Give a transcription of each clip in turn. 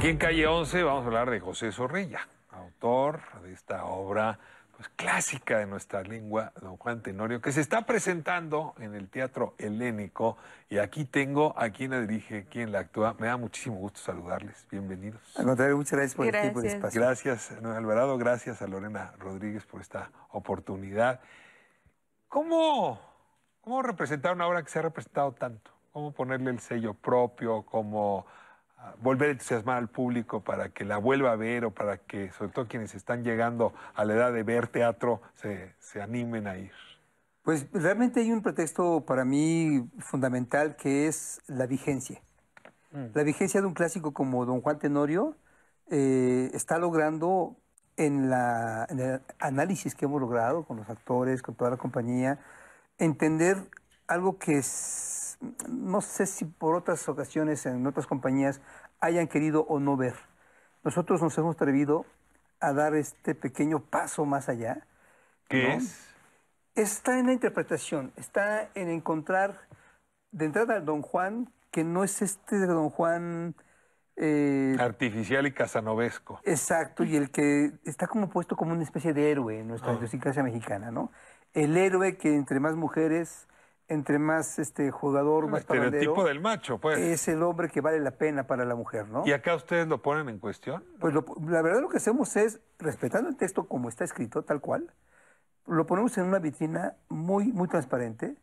Aquí en Calle 11 vamos a hablar de José Zorrilla, autor de esta obra pues, clásica de nuestra lengua, Don Juan Tenorio, que se está presentando en el Teatro Helénico. Y aquí tengo a quien la dirige, quien la actúa. Me da muchísimo gusto saludarles. Bienvenidos. Al contrario, muchas gracias por el tiempo y espacio. Gracias, Alvarado. Gracias a Lorena Rodríguez por esta oportunidad. ¿Cómo, cómo representar una obra que se ha representado tanto? ¿Cómo ponerle el sello propio? ¿Cómo volver a entusiasmar al público para que la vuelva a ver o para que, sobre todo quienes están llegando a la edad de ver teatro, se, animen a ir? Pues realmente hay un pretexto para mí fundamental que es la vigencia. Mm. La vigencia de un clásico como Don Juan Tenorio eh, está logrando en, la, en, el análisis que hemos logrado con los actores, con toda la compañía, entender algo que es no sé si por otras ocasiones en otras compañías hayan querido o no ver. Nosotros nos hemos atrevido a dar este pequeño paso más allá. ¿Qué es? Está en la interpretación, está en encontrar de entrada al Don Juan, que no es este de Don Juan... Eh, Artificial y casanovesco. Exacto, y el que está como puesto como una especie de héroe en nuestra ah. idiosincrasia mexicana, ¿no? El héroe que entre más mujeres entre más este jugador, más estereotipo del macho, pues. Es el hombre que vale la pena para la mujer, ¿no? ¿Y acá ustedes lo ponen en cuestión? Pues la verdad lo que hacemos es, respetando el texto como está escrito, tal cual, lo ponemos en una vitrina muy, muy transparente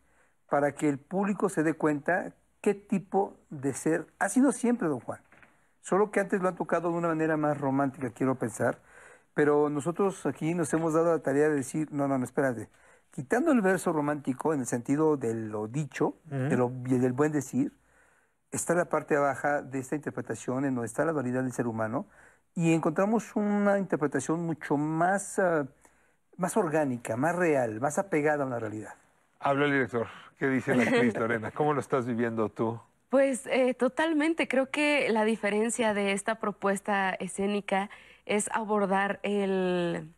para que el público se dé cuenta qué tipo de ser ha sido siempre don Juan. Solo que antes lo han tocado de una manera más romántica, quiero pensar. Pero nosotros aquí nos hemos dado la tarea de decir, no, no, no, espérate quitando el verso romántico en el sentido de lo dicho, de lo, del buen decir, está la parte baja de esta interpretación en donde está la dualidad del ser humano y encontramos una interpretación mucho más, ah, más orgánica, más real, más apegada a una realidad. Habla el director. ¿Qué dice la actriz Lorena? ¿Cómo lo estás viviendo tú? Pues eh, totalmente. Creo que la diferencia de esta propuesta escénica es abordar el,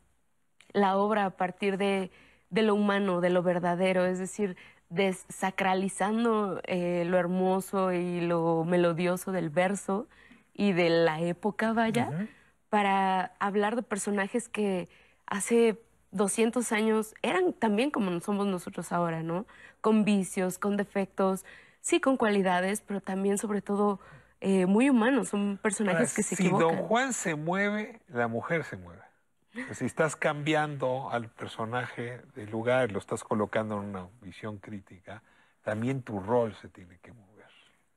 la obra a partir de de lo humano, de lo verdadero, es decir, desacralizando eh, lo hermoso y lo melodioso del verso y de la época, vaya, para hablar de personajes que hace 200 años eran también como somos nosotros ahora, ¿no? Con vicios, con defectos, sí con cualidades, pero también sobre todo eh, muy humanos, son personajes que se Si Don Juan se mueve, la mujer se mueve. Pues, si estás cambiando al personaje del lugar, lo estás colocando en una visión crítica, también tu rol se tiene que mover.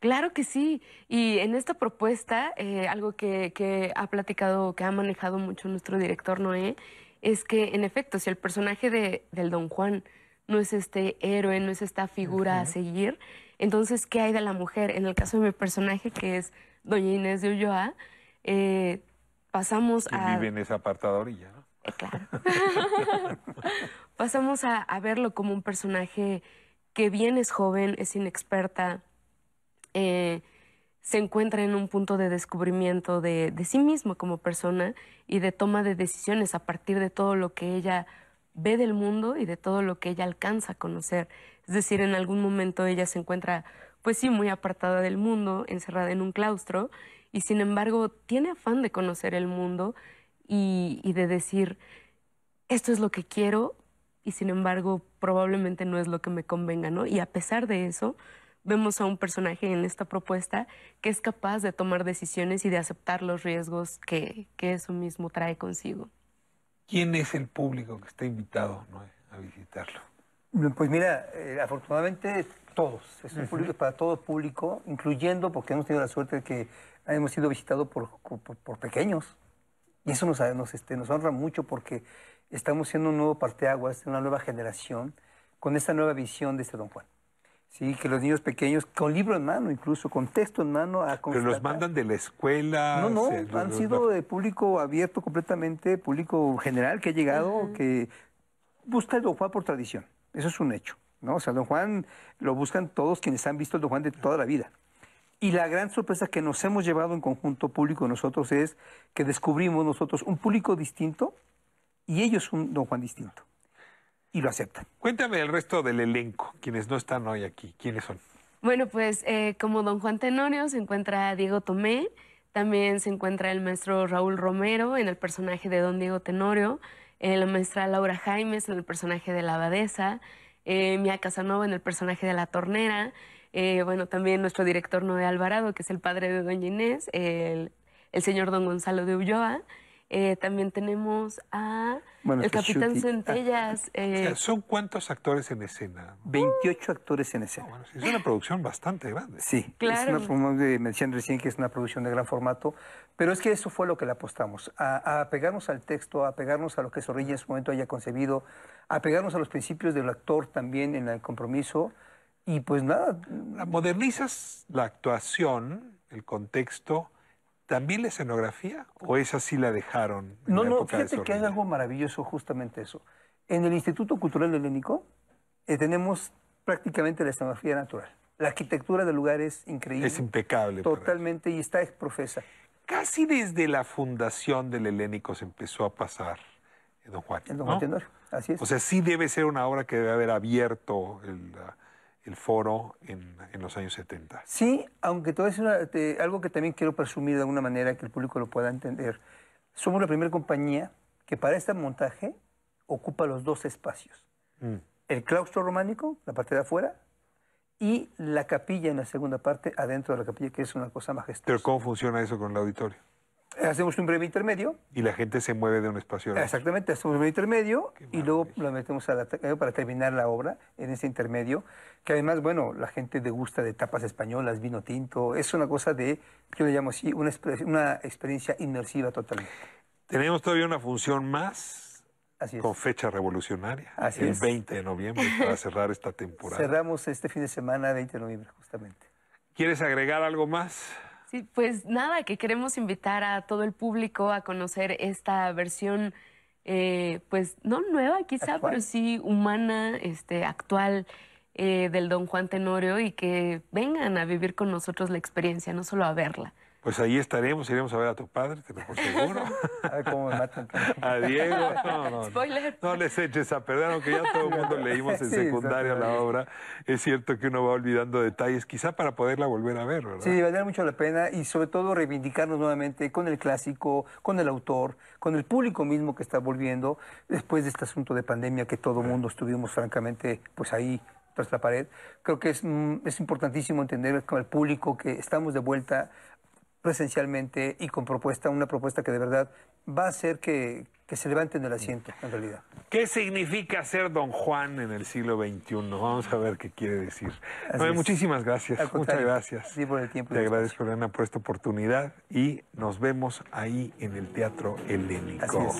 Claro que sí. Y en esta propuesta, eh, algo que, ha platicado, que ha manejado mucho nuestro director Noé, es que en efecto, si el personaje de, del Don Juan no es este héroe, no es esta figura a seguir, entonces, ¿qué hay de la mujer? En el caso de mi personaje, que es Doña Inés de Ulloa, eh, pasamos a... Vive en esa apartada orilla, claro. pasamos a, verlo como un personaje que bien es joven, es inexperta, eh, se encuentra en un punto de descubrimiento de, de, sí mismo como persona y de toma de decisiones a partir de todo lo que ella ve del mundo y de todo lo que ella alcanza a conocer. Es decir, en algún momento ella se encuentra, pues sí, muy apartada del mundo, encerrada en un claustro y sin embargo tiene afán de conocer el mundo y, de decir, esto es lo que quiero y sin embargo probablemente no es lo que me convenga, ¿no? Y a pesar de eso, vemos a un personaje en esta propuesta que es capaz de tomar decisiones y de aceptar los riesgos que, eso mismo trae consigo. ¿Quién es el público que está invitado a visitarlo? Pues mira, eh, afortunadamente todos, es un público para todo público, incluyendo porque hemos tenido la suerte de que hemos sido visitados por, pequeños. Y eso nos, nos, este, nos honra mucho porque estamos siendo un nuevo parteaguas, una nueva generación, con esta nueva visión de este Don Juan. Sí, que los niños pequeños, con libro en mano, incluso con texto en mano, a Pero los mandan de la escuela. No, no, han sido de público abierto completamente, público general que ha llegado, que busca el Don Juan por tradición. Eso es un hecho. ¿no? O sea, don Juan lo buscan todos quienes han visto el don Juan de toda la vida. Y la gran sorpresa que nos hemos llevado en conjunto público nosotros es que descubrimos nosotros un público distinto y ellos un don Juan distinto. Y lo aceptan. Cuéntame el resto del elenco, quienes no están hoy aquí, ¿quiénes son? Bueno, pues eh, como don Juan Tenorio se encuentra Diego Tomé, también se encuentra el maestro Raúl Romero en el personaje de don Diego Tenorio, eh, la maestra Laura Jaimes en el personaje de la abadesa, eh, Mia Casanova en el personaje de la tornera, eh, bueno, también nuestro director Noé Alvarado, que es el padre de Doña Inés, el, el señor Don Gonzalo de Ulloa, eh, también tenemos a el Capitán Centellas. Ah, eh, ¿Son cuántos actores en escena? 28 actores en escena. es una producción bastante grande. Sí, claro. Es una, eh, me recién que es una producción de gran formato, pero es que eso fue lo que le apostamos, a, a pegarnos al texto, a pegarnos a lo que Zorrilla en su momento haya concebido, a pegarnos a los principios del actor también en el compromiso. Y pues nada. Modernizas la actuación, el contexto, también la escenografía o esa sí la dejaron? En no, no, no, fíjate que hay algo maravilloso justamente eso. En el Instituto Cultural Helénico eh, tenemos prácticamente la escenografía natural. La arquitectura del lugar es increíble. Es impecable. Totalmente, y está exprofesa. Casi desde la fundación del Helénico se empezó a pasar en eh, Don Juan. En Don Juan Así es. O sea, sí debe ser una obra que debe haber abierto el, el foro en, los años 70. Sí, aunque todo es algo que también quiero presumir de alguna manera que el público lo pueda entender. Somos la primera compañía que para este montaje ocupa los dos espacios. Mm. El claustro románico, la parte de afuera, y la capilla en la segunda parte, adentro de la capilla, que es una cosa majestuosa. ¿Pero cómo funciona eso con el auditorio? Hacemos un breve intermedio. Y la gente se mueve de un espacio a otro. Exactamente, hacemos un breve intermedio y luego lo metemos a la, eh, para terminar la obra en ese intermedio, que además, bueno, la gente gusta de tapas españolas, vino tinto, es una cosa de, yo le llamo así, una, experiencia inmersiva totalmente. Tenemos todavía una función más, Con fecha revolucionaria. Así el 20 de noviembre para cerrar esta temporada. Cerramos este fin de semana, 20 de noviembre, justamente. ¿Quieres agregar algo más? pues nada, que queremos invitar a todo el público a conocer esta versión, eh, pues no nueva quizá, pero sí humana, este, actual eh, del Don Juan Tenorio y que vengan a vivir con nosotros la experiencia, no solo a verla. Pues ahí estaremos, iremos a ver a tu padre, te lo por a ver cómo me matan. a Diego, no, no, les eches a perder, aunque ya todo el mundo leímos en secundaria la obra. Es cierto que uno va olvidando detalles, quizá para poderla volver a ver, ¿verdad? Sí, valdrá mucho la pena y sobre todo reivindicarnos nuevamente con el clásico, con el autor, con el público mismo que está volviendo después de este asunto de pandemia que todo el mundo estuvimos francamente pues ahí tras la pared. Creo que es, mm, es importantísimo entender con el público que estamos de vuelta presencialmente y con propuesta, una propuesta que de verdad va a hacer que, que se levanten del asiento, en realidad. ¿Qué significa ser don Juan en el siglo XXI? Vamos a ver qué quiere decir. muchísimas gracias, muchas gracias. Sí, por el tiempo. Te agradezco, Elena, por esta oportunidad y nos vemos ahí en el Teatro Helénico.